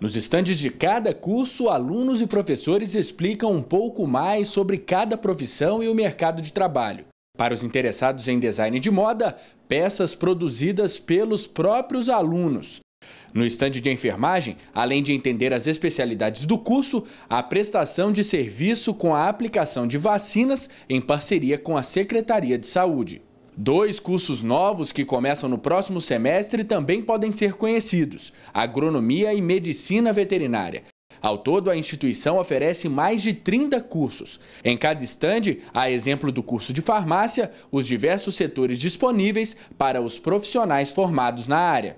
Nos estandes de cada curso, alunos e professores explicam um pouco mais sobre cada profissão e o mercado de trabalho. Para os interessados em design de moda, peças produzidas pelos próprios alunos. No estande de enfermagem, além de entender as especialidades do curso, a prestação de serviço com a aplicação de vacinas em parceria com a Secretaria de Saúde. Dois cursos novos que começam no próximo semestre também podem ser conhecidos: Agronomia e Medicina Veterinária. Ao todo, a instituição oferece mais de 30 cursos. Em cada estande, a exemplo do curso de farmácia, os diversos setores disponíveis para os profissionais formados na área.